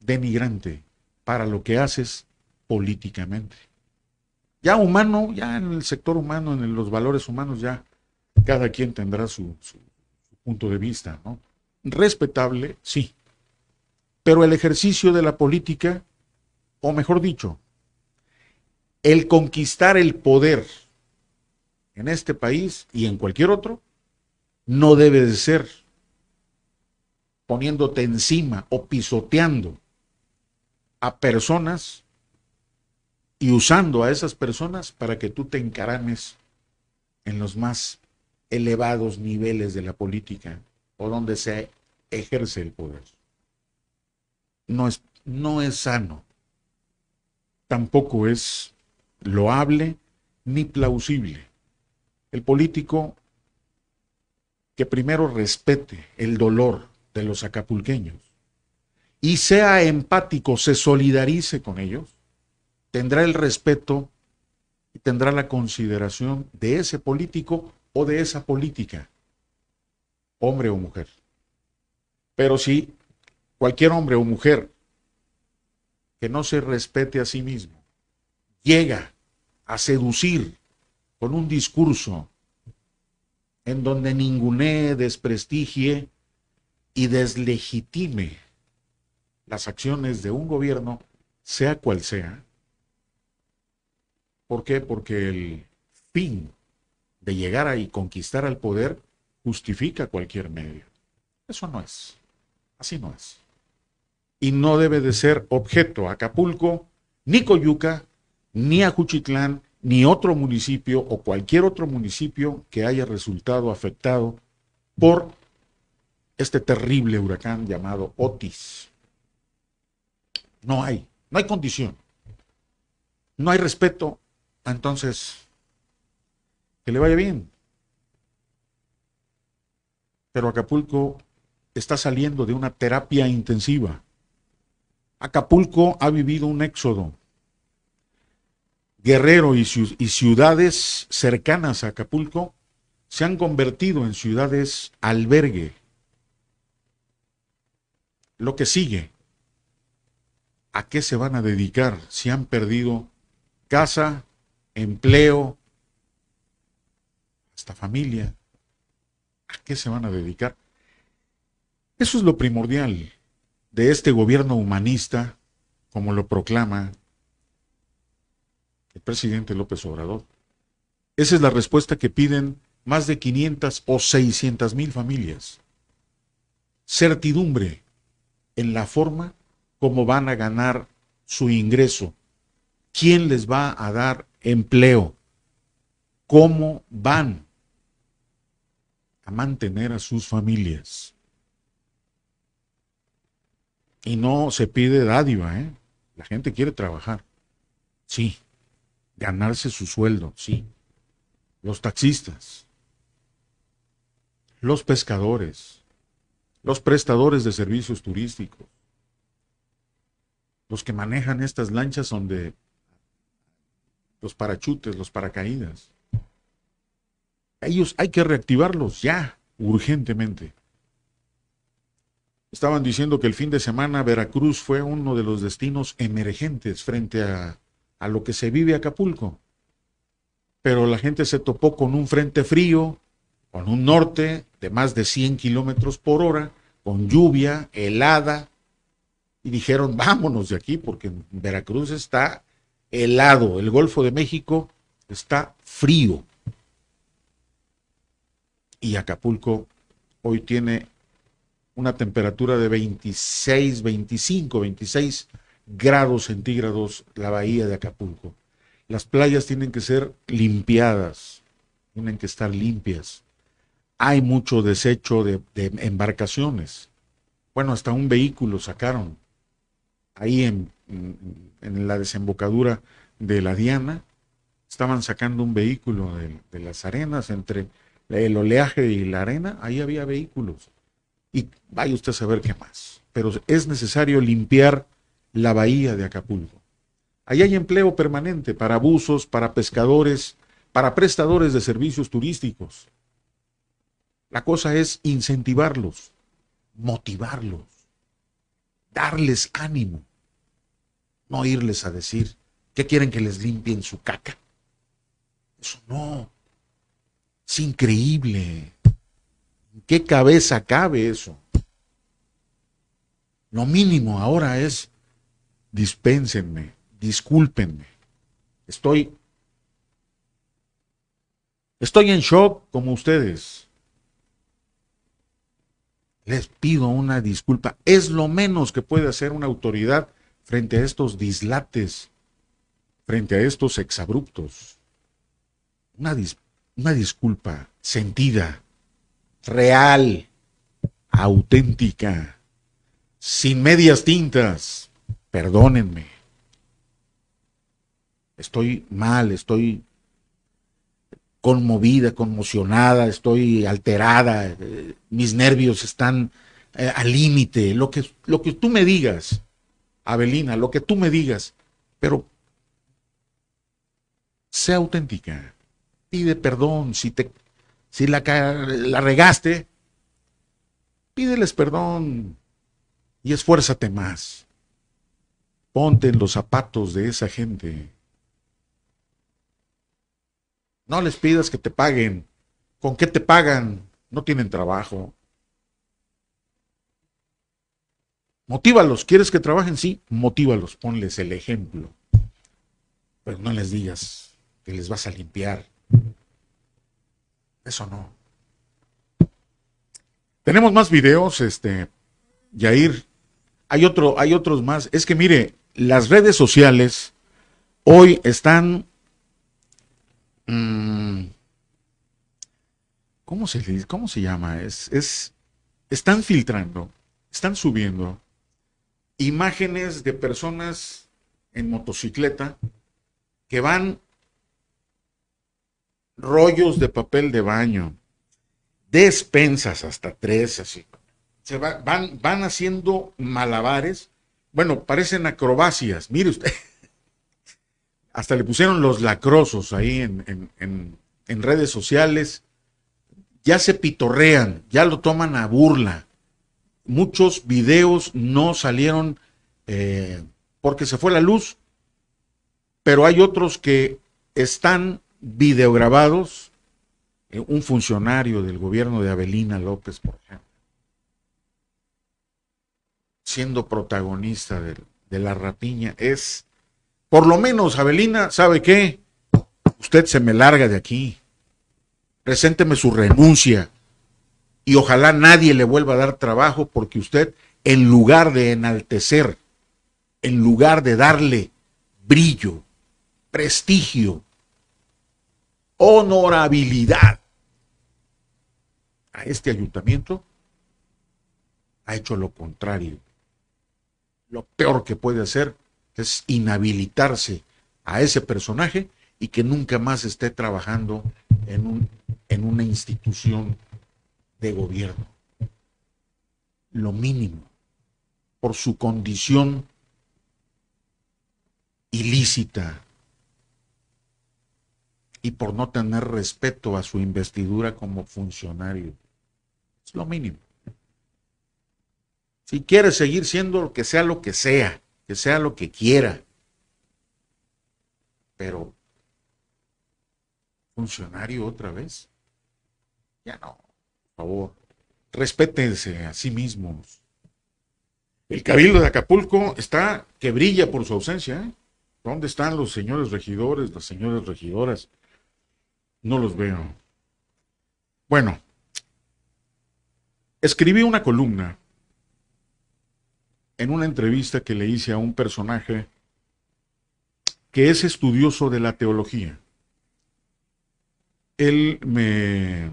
denigrante para lo que haces políticamente ya humano, ya en el sector humano, en los valores humanos, ya cada quien tendrá su, punto de vista, ¿no? Respetable, sí. Pero el ejercicio de la política, o mejor dicho, el conquistar el poder en este país y en cualquier otro, no debe de ser poniéndote encima o pisoteando a personas y usando a esas personas para que tú te encarames en los más elevados niveles de la política o donde se ejerce el poder. No es, no es sano, tampoco es loable ni plausible. El político que primero respete el dolor de los acapulqueños y sea empático, se solidarice con ellos, tendrá el respeto y tendrá la consideración de ese político o de esa política, hombre o mujer. Pero si cualquier hombre o mujer que no se respete a sí mismo llega a seducir con un discurso en donde ningunee, desprestigie y deslegitime las acciones de un gobierno, sea cual sea, ¿Por qué? Porque el fin de llegar ahí, y conquistar al poder justifica cualquier medio. Eso no es. Así no es. Y no debe de ser objeto a Acapulco, ni Coyuca, ni Ajuchitlán, ni otro municipio o cualquier otro municipio que haya resultado afectado por este terrible huracán llamado Otis. No hay, no hay condición. No hay respeto entonces, que le vaya bien. Pero Acapulco está saliendo de una terapia intensiva. Acapulco ha vivido un éxodo. Guerrero y, ciudades cercanas a Acapulco se han convertido en ciudades albergue. Lo que sigue, ¿a qué se van a dedicar si han perdido casa, empleo, hasta familia. ¿A qué se van a dedicar? Eso es lo primordial de este gobierno humanista, como lo proclama el presidente López Obrador. Esa es la respuesta que piden más de 500 o 600 mil familias. Certidumbre en la forma como van a ganar su ingreso. ¿Quién les va a dar empleo. ¿Cómo van a mantener a sus familias? Y no se pide dádiva, ¿eh? La gente quiere trabajar, sí. Ganarse su sueldo, sí. Los taxistas, los pescadores, los prestadores de servicios turísticos, los que manejan estas lanchas son de los parachutes, los paracaídas. Ellos hay que reactivarlos ya, urgentemente. Estaban diciendo que el fin de semana Veracruz fue uno de los destinos emergentes frente a, a lo que se vive Acapulco. Pero la gente se topó con un frente frío, con un norte de más de 100 kilómetros por hora, con lluvia, helada, y dijeron, vámonos de aquí, porque Veracruz está helado. El Golfo de México está frío. Y Acapulco hoy tiene una temperatura de 26, 25, 26 grados centígrados la bahía de Acapulco. Las playas tienen que ser limpiadas, tienen que estar limpias. Hay mucho desecho de, de embarcaciones. Bueno, hasta un vehículo sacaron ahí en Mm, en la desembocadura de la Diana, estaban sacando un vehículo de, las arenas, entre el oleaje y la arena, ahí había vehículos. Y vaya usted a saber qué más. Pero es necesario limpiar la bahía de Acapulco. Ahí hay empleo permanente para buzos, para pescadores, para prestadores de servicios turísticos. La cosa es incentivarlos, motivarlos, darles ánimo no irles a decir que quieren que les limpien su caca. Eso no. Es increíble. ¿En qué cabeza cabe eso? Lo mínimo ahora es dispénsenme, discúlpenme. Estoy Estoy en shock como ustedes. Les pido una disculpa. Es lo menos que puede hacer una autoridad frente a estos dislates, frente a estos exabruptos. Una, una disculpa sentida, real, auténtica, sin medias tintas. Perdónenme. Estoy mal, estoy conmovida, conmocionada, estoy alterada, eh, mis nervios están eh, al límite, lo que, lo que tú me digas. Avelina, lo que tú me digas, pero sea auténtica. Pide perdón si te si la, la regaste. Pídeles perdón y esfuérzate más. Ponte en los zapatos de esa gente. No les pidas que te paguen. ¿Con qué te pagan? No tienen trabajo. Motívalos. ¿Quieres que trabajen? Sí, motívalos. Ponles el ejemplo. Pero no les digas que les vas a limpiar. Eso no. Tenemos más videos, este, Yair. Hay, otro, hay otros más. Es que mire, las redes sociales hoy están... Mm, ¿Cómo se, ¿Cómo se llama? Es, es, están filtrando, están subiendo imágenes de personas en motocicleta que van rollos de papel de baño, despensas hasta tres, así. Se van, van haciendo malabares. Bueno, parecen acrobacias. Mire usted. Hasta le pusieron los lacrosos ahí en, en redes sociales. Ya se pitorrean, ya lo toman a burla muchos videos no salieron eh, porque se fue la luz, pero hay otros que están videograbados. Eh, un funcionario del gobierno de Abelina López, por ejemplo, siendo protagonista de, la rapiña, es, por lo menos, Abelina, ¿sabe qué? Usted se me larga de aquí. Presénteme su renuncia y ojalá nadie le vuelva a dar trabajo porque usted, en lugar de enaltecer, en lugar de darle brillo, prestigio, honorabilidad a este ayuntamiento, ha hecho lo contrario. Lo peor que puede hacer es inhabilitarse a ese personaje y que nunca más esté trabajando en, un, en una institución de gobierno. Lo mínimo, por su condición ilícita y por no tener respeto a su investidura como funcionario. Es lo mínimo. Si quiere seguir siendo lo que sea lo que sea, que sea lo que quiera, pero funcionario otra vez, ya no favor, respétense a sí mismos. El Cabildo de Acapulco está que brilla por su ausencia. ¿eh? ¿Dónde están los señores regidores, las señoras regidoras? No los veo. Bueno, escribí una columna en una entrevista que le hice a un personaje que es estudioso de la teología. Él me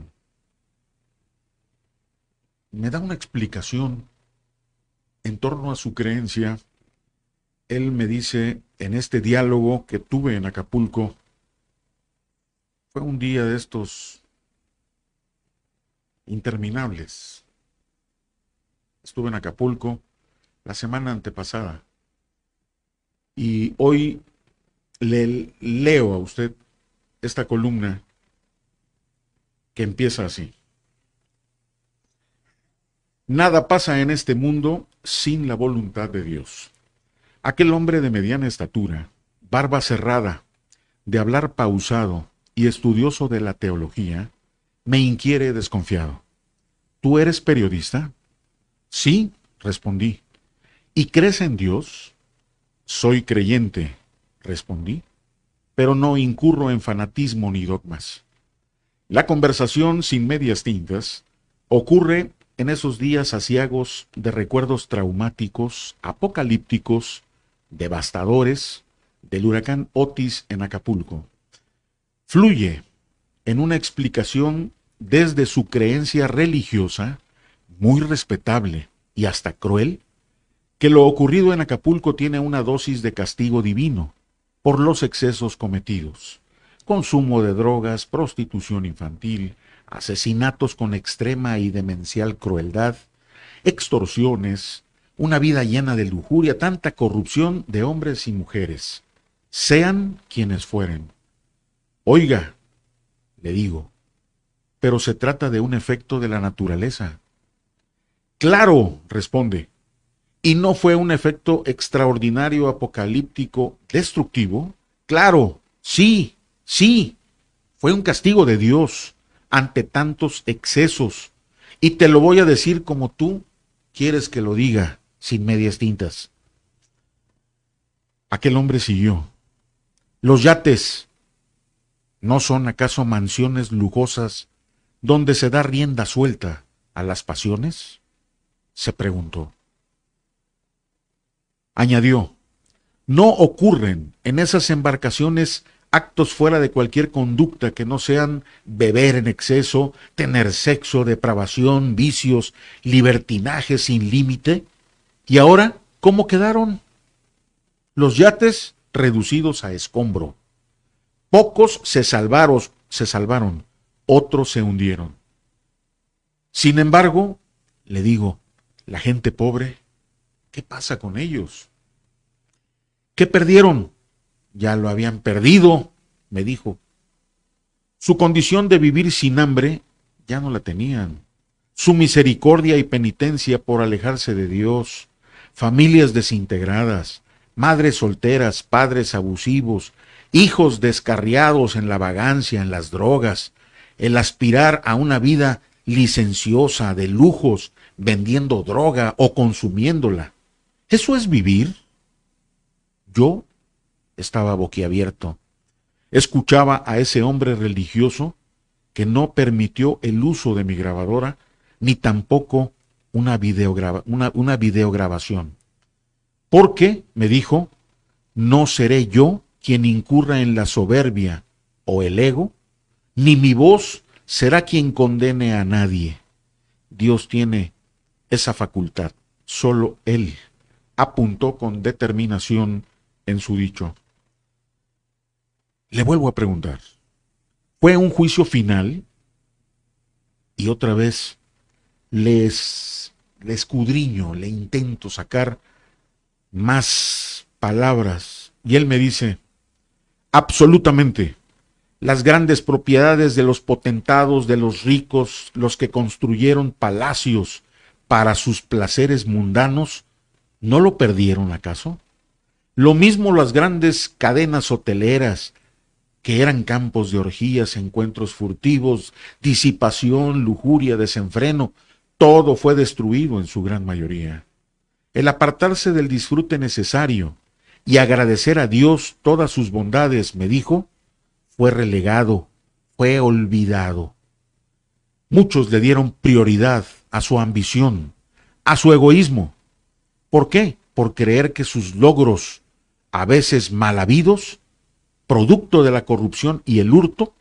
me da una explicación en torno a su creencia. Él me dice en este diálogo que tuve en Acapulco, fue un día de estos interminables. Estuve en Acapulco la semana antepasada y hoy le leo a usted esta columna que empieza así. Nada pasa en este mundo sin la voluntad de Dios. Aquel hombre de mediana estatura, barba cerrada, de hablar pausado y estudioso de la teología, me inquiere desconfiado. ¿Tú eres periodista? Sí, respondí. ¿Y crees en Dios? Soy creyente, respondí, pero no incurro en fanatismo ni dogmas. La conversación sin medias tintas ocurre en esos días aciagos de recuerdos traumáticos, apocalípticos, devastadores del huracán Otis en Acapulco. Fluye en una explicación desde su creencia religiosa, muy respetable y hasta cruel, que lo ocurrido en Acapulco tiene una dosis de castigo divino por los excesos cometidos, consumo de drogas, prostitución infantil, asesinatos con extrema y demencial crueldad, extorsiones, una vida llena de lujuria, tanta corrupción de hombres y mujeres, sean quienes fueren. Oiga, le digo, pero se trata de un efecto de la naturaleza. Claro, responde, y no fue un efecto extraordinario, apocalíptico, destructivo. Claro, sí, sí, fue un castigo de Dios ante tantos excesos. Y te lo voy a decir como tú quieres que lo diga, sin medias tintas. Aquel hombre siguió. Los yates no son acaso mansiones lujosas donde se da rienda suelta a las pasiones? se preguntó. Añadió, no ocurren en esas embarcaciones actos fuera de cualquier conducta que no sean beber en exceso, tener sexo, depravación, vicios, libertinaje sin límite. Y ahora, ¿cómo quedaron? Los yates reducidos a escombro. Pocos se salvaron, se salvaron, otros se hundieron. Sin embargo, le digo, la gente pobre, ¿qué pasa con ellos? ¿Qué perdieron? ya lo habían perdido, me dijo. Su condición de vivir sin hambre ya no la tenían. Su misericordia y penitencia por alejarse de Dios, familias desintegradas, madres solteras, padres abusivos, hijos descarriados en la vagancia, en las drogas, el aspirar a una vida licenciosa de lujos, vendiendo droga o consumiéndola. ¿Eso es vivir? Yo estaba boquiabierto. Escuchaba a ese hombre religioso que no permitió el uso de mi grabadora, ni tampoco una, una, videograbación. Porque, me dijo, no seré yo quien incurra en la soberbia o el ego, ni mi voz será quien condene a nadie. Dios tiene esa facultad, solo Él, apuntó con determinación en su dicho. Le vuelvo a preguntar, ¿fue un juicio final? Y otra vez les, escudriño, le intento sacar más palabras. Y él me dice, absolutamente, las grandes propiedades de los potentados, de los ricos, los que construyeron palacios para sus placeres mundanos, ¿no lo perdieron acaso? Lo mismo las grandes cadenas hoteleras, que eran campos de orgías, encuentros furtivos, disipación, lujuria, desenfreno, todo fue destruido en su gran mayoría. El apartarse del disfrute necesario y agradecer a Dios todas sus bondades, me dijo, fue relegado, fue olvidado. Muchos le dieron prioridad a su ambición, a su egoísmo. ¿Por qué? Por creer que sus logros, a veces mal habidos, producto de la corrupción y el hurto,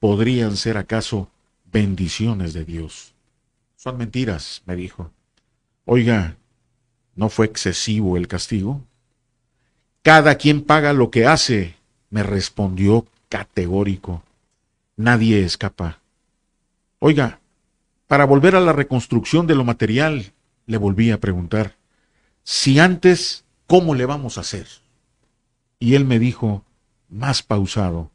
podrían ser acaso bendiciones de Dios. Son mentiras, me dijo. Oiga, ¿no fue excesivo el castigo? Cada quien paga lo que hace, me respondió categórico. Nadie escapa. Oiga, para volver a la reconstrucción de lo material, le volví a preguntar, si antes, ¿cómo le vamos a hacer? Y él me dijo, más pausado.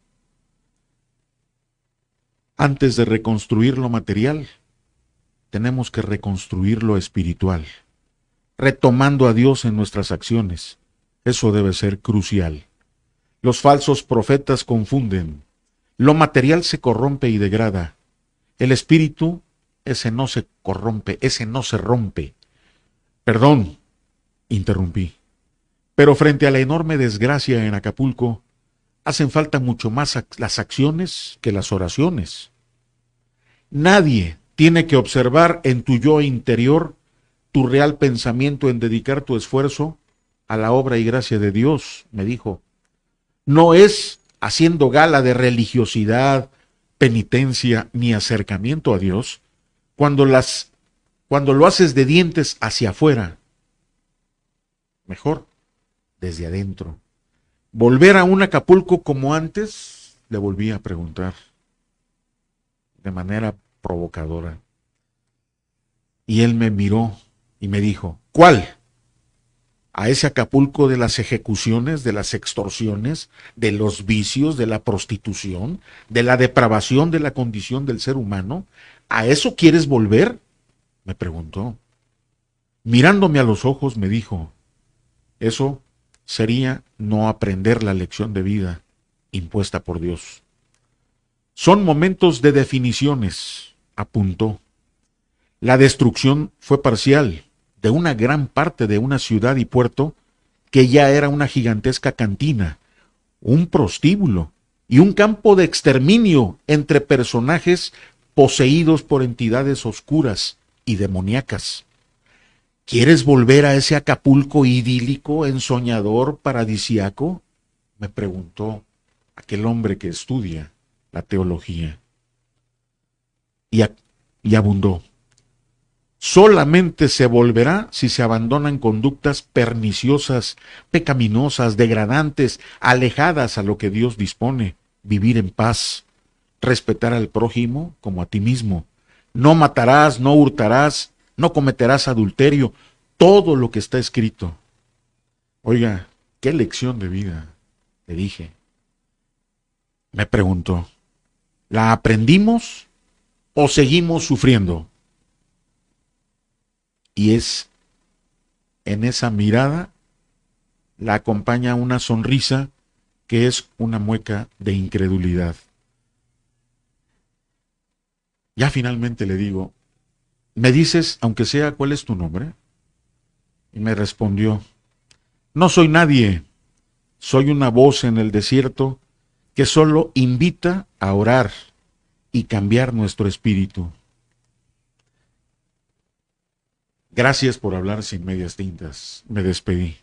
Antes de reconstruir lo material, tenemos que reconstruir lo espiritual, retomando a Dios en nuestras acciones. Eso debe ser crucial. Los falsos profetas confunden. Lo material se corrompe y degrada. El espíritu, ese no se corrompe, ese no se rompe. Perdón, interrumpí. Pero frente a la enorme desgracia en Acapulco, hacen falta mucho más las acciones que las oraciones. Nadie tiene que observar en tu yo interior tu real pensamiento en dedicar tu esfuerzo a la obra y gracia de Dios, me dijo. No es haciendo gala de religiosidad, penitencia ni acercamiento a Dios cuando las cuando lo haces de dientes hacia afuera. Mejor desde adentro. ¿Volver a un Acapulco como antes? Le volví a preguntar de manera provocadora. Y él me miró y me dijo, ¿cuál? ¿A ese Acapulco de las ejecuciones, de las extorsiones, de los vicios, de la prostitución, de la depravación de la condición del ser humano? ¿A eso quieres volver? me preguntó. Mirándome a los ojos me dijo, eso sería no aprender la lección de vida impuesta por Dios. Son momentos de definiciones, apuntó. La destrucción fue parcial de una gran parte de una ciudad y puerto que ya era una gigantesca cantina, un prostíbulo y un campo de exterminio entre personajes poseídos por entidades oscuras y demoníacas. ¿Quieres volver a ese Acapulco idílico, ensoñador, paradisiaco? Me preguntó aquel hombre que estudia la teología. Y, abundó. Solamente se volverá si se abandonan conductas perniciosas, pecaminosas, degradantes, alejadas a lo que Dios dispone. Vivir en paz, respetar al prójimo como a ti mismo. No matarás, no hurtarás, no cometerás adulterio, todo lo que está escrito. Oiga, qué lección de vida, le dije. Me preguntó, ¿la aprendimos o seguimos sufriendo? Y es en esa mirada la acompaña una sonrisa que es una mueca de incredulidad. Ya finalmente le digo, ¿Me dices, aunque sea, cuál es tu nombre? Y me respondió, no soy nadie, soy una voz en el desierto que solo invita a orar y cambiar nuestro espíritu. Gracias por hablar sin medias tintas, me despedí.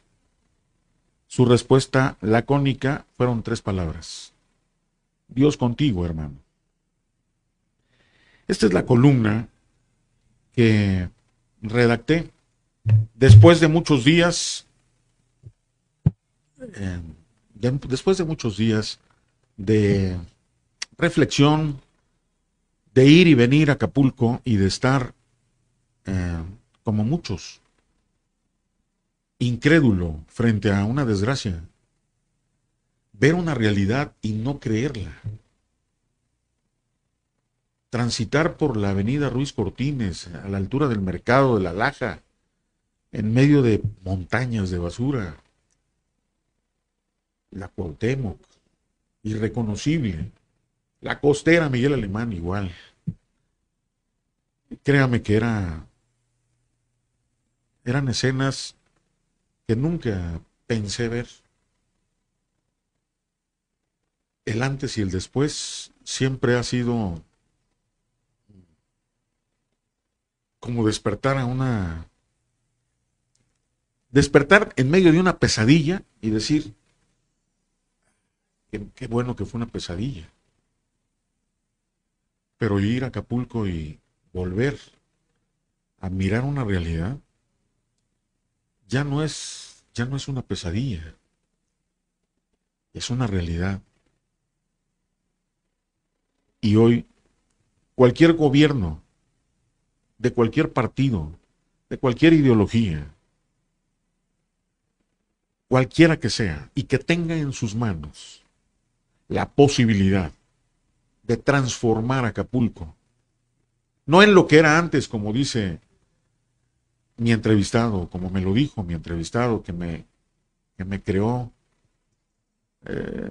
Su respuesta lacónica fueron tres palabras. Dios contigo, hermano. Esta es la columna que redacté. Después de muchos días, eh, después de muchos días de reflexión, de ir y venir a Acapulco y de estar eh, como muchos, incrédulo frente a una desgracia, ver una realidad y no creerla transitar por la avenida Ruiz Cortines, a la altura del mercado de la Laja, en medio de montañas de basura, la Cuauhtémoc, irreconocible, la costera Miguel Alemán igual. Créame que era, eran escenas que nunca pensé ver. El antes y el después siempre ha sido como despertar a una... Despertar en medio de una pesadilla y decir, qué, bueno que fue una pesadilla. Pero ir a Acapulco y volver a mirar una realidad ya no es ya no es una pesadilla. Es una realidad. Y hoy cualquier gobierno de cualquier partido, de cualquier ideología, cualquiera que sea, y que tenga en sus manos la posibilidad de transformar Acapulco, no en lo que era antes, como dice mi entrevistado, como me lo dijo mi entrevistado que me, me creó. Eh,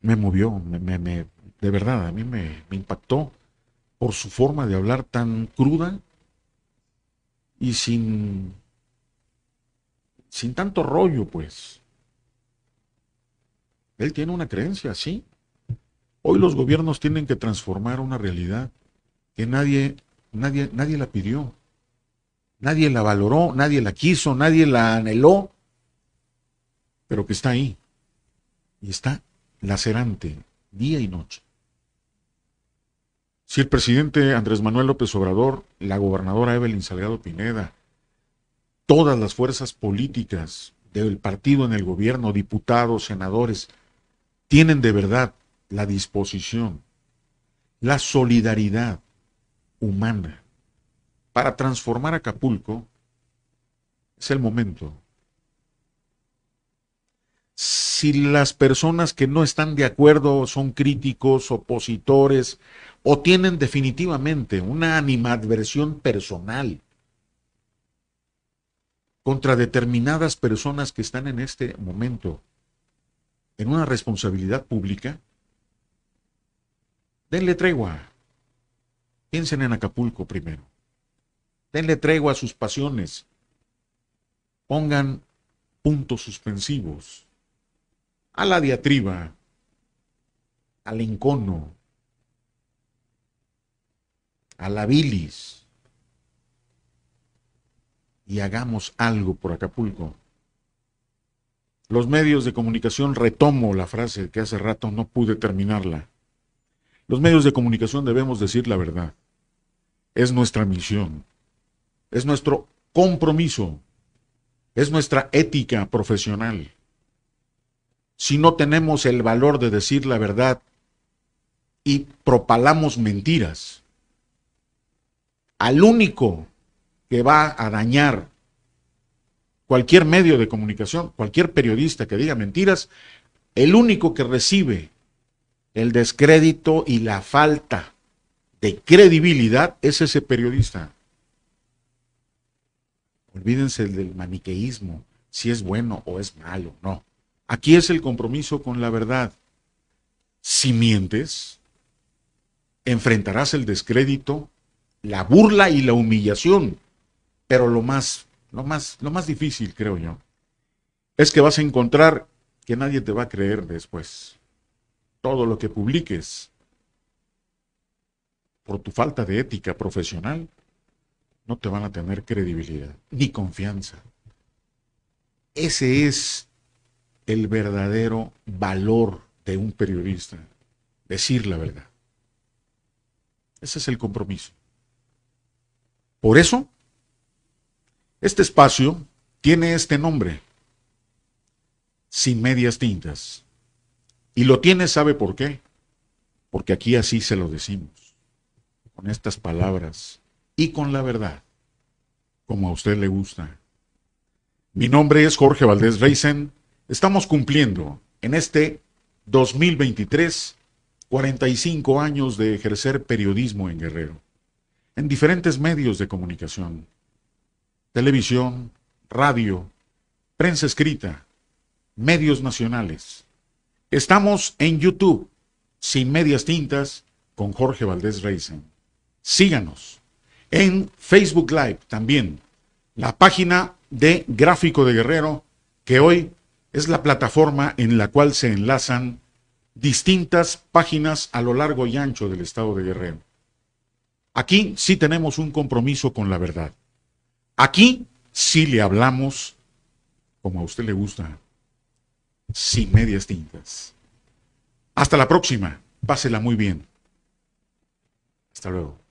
me movió, me, de verdad, a mí me, impactó por su forma de hablar tan cruda y sin, sin tanto rollo, pues. Él tiene una creencia, sí. Hoy los gobiernos tienen que transformar una realidad que nadie, nadie, nadie la pidió, nadie la valoró, nadie la quiso, nadie la anheló, pero que está ahí y está lacerante día y noche si el presidente Andrés Manuel López Obrador, la gobernadora Evelyn Salgado Pineda, todas las fuerzas políticas del partido en el gobierno, diputados, senadores, tienen de verdad la disposición, la solidaridad humana para transformar Acapulco, es el momento. Si las personas que no están de acuerdo son críticos, opositores o tienen definitivamente una animadversión personal contra determinadas personas que están en este momento en una responsabilidad pública, denle tregua. Piensen en Acapulco primero. Denle tregua a sus pasiones. Pongan puntos suspensivos a la diatriba, al encono, a la bilis y hagamos algo por Acapulco. Los medios de comunicación, retomo la frase que hace rato no pude terminarla. Los medios de comunicación debemos decir la verdad. Es nuestra misión. Es nuestro compromiso. Es nuestra ética profesional. Si no tenemos el valor de decir la verdad y propalamos mentiras, al único que va a dañar cualquier medio de comunicación, cualquier periodista que diga mentiras, el único que recibe el descrédito y la falta de credibilidad es ese periodista. Olvídense del maniqueísmo, si es bueno o es malo, no. Aquí es el compromiso con la verdad. Si mientes, enfrentarás el descrédito la burla y la humillación. Pero lo más, lo más, lo más difícil, creo yo, es que vas a encontrar que nadie te va a creer después. Todo lo que publiques por tu falta de ética profesional, no te van a tener credibilidad ni confianza. Ese es el verdadero valor de un periodista, decir la verdad. Ese es el compromiso. Por eso, este espacio tiene este nombre, sin medias tintas. Y lo tiene, ¿sabe por qué? Porque aquí así se lo decimos, con estas palabras y con la verdad, como a usted le gusta. Mi nombre es Jorge Valdés Reisen. Estamos cumpliendo en este 2023 45 años de ejercer periodismo en Guerrero en diferentes medios de comunicación, televisión, radio, prensa escrita, medios nacionales. Estamos en YouTube, sin medias tintas, con Jorge Valdés Reisen. Síganos. En Facebook Live también, la página de Gráfico de Guerrero, que hoy es la plataforma en la cual se enlazan distintas páginas a lo largo y ancho del estado de Guerrero. Aquí sí tenemos un compromiso con la verdad. Aquí sí le hablamos como a usted le gusta, sin medias tintas. Hasta la próxima. Pásela muy bien. Hasta luego.